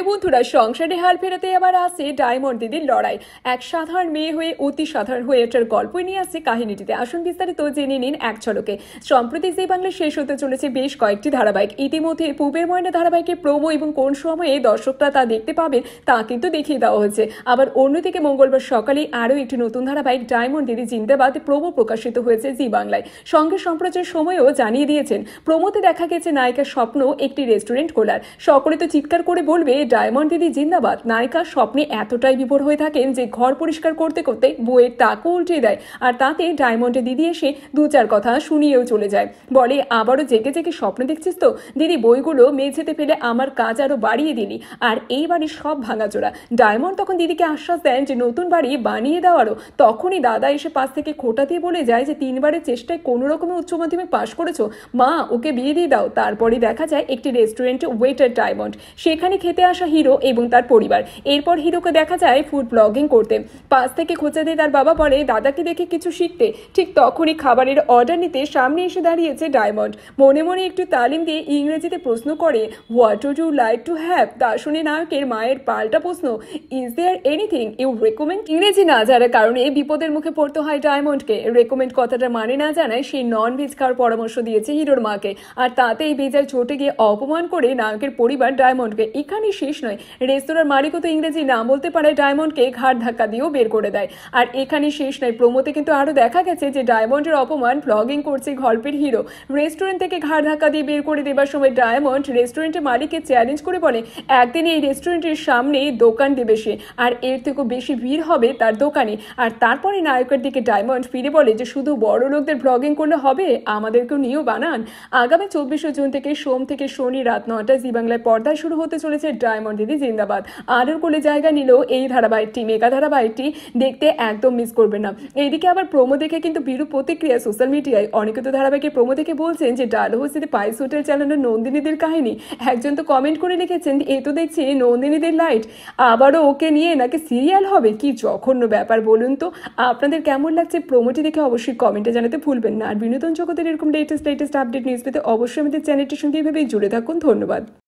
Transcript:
হ্যাঁ বন্ধুরা সংসারে হাল ফেরাতে আবার আসে ডায়মন্ড দিদির লড়াই এক সাধারণ মেয়ে হয়ে অতি সাধারণ হয়ে ওঠার গল্পই নিয়ে আসছে কাহিনীটিতে আসুন বিস্তারিত জেনে নিন এক ছলকে সম্প্রতি যে বাংলা শেষ হতে চলেছে বেশ কয়েকটি ধারাবাহিক ইতিমধ্যে পূবের ময়না ধারাবাহিকের প্রোমো এবং কোন সময়ে দর্শকরা তা দেখতে পাবেন তা কিন্তু দেখিয়ে দেওয়া হয়েছে আবার অন্যদিকে মঙ্গলবার সকালে আরও একটি নতুন ধারাবাহিক ডায়মন্ড দিদি জিন্দাবাদ প্রোমো প্রকাশিত হয়েছে জি বাংলায় সঙ্গে সম্প্রচার সময়ও জানিয়ে দিয়েছেন প্রোমোতে দেখা গেছে নায়িকার স্বপ্ন একটি রেস্টুরেন্ট খোলার সকলে তো চিৎকার করে বলবে ডায়মন্ড দিদি জিন্দাবাদ নায়িকা স্বপ্নে এতটাই বিভোর হয়ে থাকেন যে ঘর পরিষ্কার করতে করতে বইয়ের তাকও উল্টে দেয় আর তাতে ডায়মন্ডে দিদি এসে দু চার কথা শুনিয়েও চলে যায় বলে আবারও জেগে জেগে স্বপ্ন দেখছিস তো দিদি বইগুলো মেঝেতে ফেলে আমার কাজ আরও বাড়িয়ে দিলি আর এই বাড়ির সব ভাঙাচোরা ডায়মন্ড তখন দিদিকে আশ্বাস দেন যে নতুন বাড়ি বানিয়ে দেওয়ারও তখনই দাদা এসে পাশ থেকে খোটা দিয়ে বলে যায় যে তিনবারের চেষ্টায় কোনো রকমে উচ্চ মাধ্যমিক পাশ করেছো মা ওকে বিয়ে দিয়ে দাও তারপরে দেখা যায় একটি রেস্টুরেন্টে ওয়েটার ডায়মন্ড সেখানে খেতে আসা আসা হিরো এবং তার পরিবার এরপর হিরোকে দেখা যায় ফুড ব্লগিং করতে পাশ থেকে খোঁচা দিয়ে তার বাবা বলে দাদাকে দেখে কিছু শিখতে ঠিক তখনই খাবারের অর্ডার নিতে সামনে এসে দাঁড়িয়েছে ডায়মন্ড মনে মনে একটু তালিম দিয়ে ইংরেজিতে প্রশ্ন করে what do like to have তা শুনে নায়কের মায়ের পাল্টা প্রশ্ন is there anything you recommend ইংরেজি না জানার কারণে বিপদের মুখে পড়তে হয় ডায়মন্ডকে রেকমেন্ড কথাটা মানে না জানায় সেই নন ভেজ খাওয়ার পরামর্শ দিয়েছে হিরোর মাকে আর তাতেই বেজায় ছোটে গিয়ে অপমান করে নায়কের পরিবার ডায়মন্ডকে এখানে শেষ নয় রেস্তোরাঁর মালিকও তো ইংরেজি না বলতে পারে ডায়মন্ডকে ঘাড় ধাক্কা দিয়েও বের করে দেয় আর এখানে শেষ নয় প্রমোতে কিন্তু আরও দেখা গেছে যে ডায়মন্ডের অপমান ব্লগিং করছে গল্পের হিরো রেস্টুরেন্ট থেকে ঘাড় ধাক্কা দিয়ে বের করে দেবার সময় ডায়মন্ড রেস্টুরেন্টের মালিককে চ্যালেঞ্জ করে বলে একদিন এই রেস্টুরেন্টের সামনে দোকান দেবে সে আর এর থেকেও বেশি ভিড় হবে তার দোকানে আর তারপরে নায়কের দিকে ডায়মন্ড ফিরে বলে যে শুধু বড় লোকদের ব্লগিং করলে হবে আমাদেরকেও নিয়েও বানান আগামী চব্বিশে জুন থেকে সোম থেকে শনি রাত নটায় জি বাংলায় পর্দায় শুরু হতে চলেছে ডায়মন্ড দিদি জিন্দাবাদ আরও কোলে জায়গা নিল এই ধারাবাহিকটি মেগা ধারাবাহিকটি দেখতে একদম মিস করবে না এইদিকে আবার প্রোমো দেখে কিন্তু বিরূপ প্রতিক্রিয়া সোশ্যাল মিডিয়ায় অনেকে তো ধারাবাহিকের প্রোমো দেখে বলছেন যে হোসিতে পাইস হোটেল চালানো নন্দিনীদের কাহিনী একজন তো কমেন্ট করে লিখেছেন এ তো দেখছি নন্দিনীদের লাইট আবারও ওকে নিয়ে নাকি সিরিয়াল হবে কি জঘন্য ব্যাপার বলুন তো আপনাদের কেমন লাগছে প্রোমোটি দেখে অবশ্যই কমেন্টে জানাতে ভুলবেন না আর বিনোদন জগতের এরকম লেটেস্ট লেটেস্ট আপডেট নিউজ পেতে অবশ্যই আমাদের চ্যানেলটির সঙ্গে এভাবেই জুড়ে থাকুন ধন্যবাদ